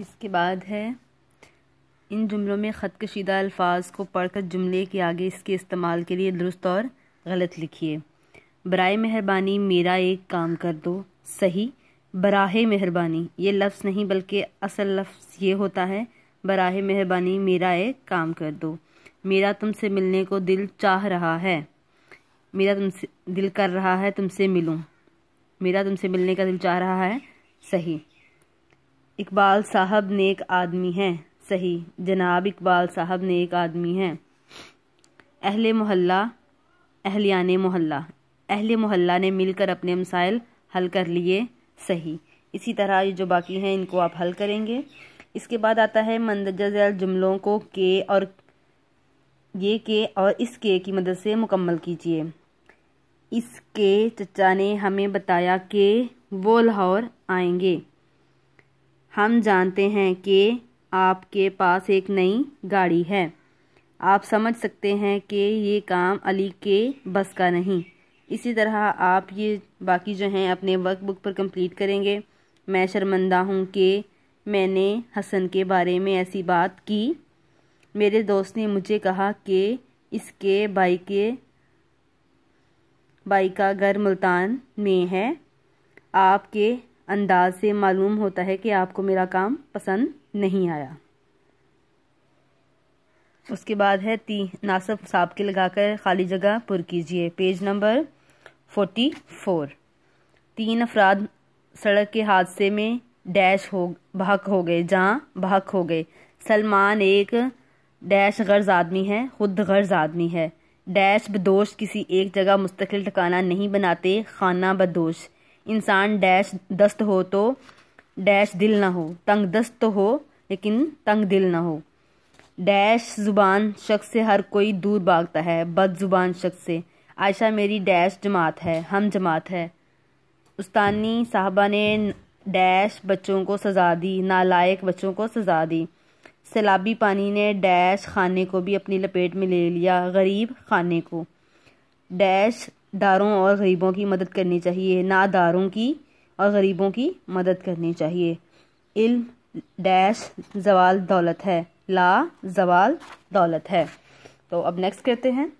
इसके बाद है इन जुमलों में ख़त कशीदा अल्फाज को पढ़कर जुमले के आगे इसके इस्तेमाल के लिए दुरुस्त और गलत लिखिए बर मेहरबानी मेरा एक काम कर दो सही बराह मेहरबानी ये लफ्ज़ नहीं बल्कि असल लफ्ज़ ये होता है बराह मेहरबानी मेरा एक काम कर दो मेरा तुमसे मिलने को दिल चाह रहा है मेरा तुमसे दिल कर रहा है तुमसे मिलूँ मेरा तुमसे मिलने का दिल चाह रहा है सही इकबाल साहब नेक आदमी हैं सही जनाब इकबाल साहब नेक आदमी हैं अहले मोहल्ला अहलियान मोहल्ला अहले मोहल्ला ने मिलकर अपने मसाइल हल कर लिए सही इसी तरह ये जो बाकी हैं इनको आप हल करेंगे इसके बाद आता है मंदरजा जुमलों को के और ये के और इस के की मदद से मुकम्मल कीजिए इसके चचा ने हमें बताया कि वो लाहौर आएंगे हम जानते हैं कि आपके पास एक नई गाड़ी है आप समझ सकते हैं कि ये काम अली के बस का नहीं इसी तरह आप ये बाकी जो हैं अपने वर्क बुक पर कंप्लीट करेंगे मैं शर्मंदा हूँ कि मैंने हसन के बारे में ऐसी बात की मेरे दोस्त ने मुझे कहा कि इसके भाई के भाई का घर मुल्तान में है आपके अंदाज से मालूम होता है कि आपको मेरा काम पसंद नहीं आया उसके बाद है ती नासब साब के लगाकर खाली जगह पुर कीजिए पेज नंबर फोर्टी फोर तीन अफराद सड़क के हादसे में डैश हो बहक हो गए जहाँ बहक हो गए सलमान एक डैश गर्ज आदमी है खुद गर्ज आदमी है डैश बदोश किसी एक जगह मुस्तकिल ठिकाना नहीं बनाते खाना बदोश इंसान डैश दस्त हो तो डैश दिल ना हो तंग दस्त तो हो लेकिन तंग दिल ना हो डैश ज़ुबान शख्स से हर कोई दूर भागता है बद ज़ुबान शख्स से आयशा मेरी डैश जमात है हम जमात है उस्तानी साहबा ने डैश बच्चों को सज़ा दी नालायक बच्चों को सज़ा दी सैलाबी पानी ने डैश खाने को भी अपनी लपेट में ले लिया गरीब खाने को डैश दारों और गरीबों की मदद करनी चाहिए नादारों की और गरीबों की मदद करनी चाहिए इल्म डैश जवाल दौलत है ला जवाल दौलत है तो अब नेक्स्ट करते हैं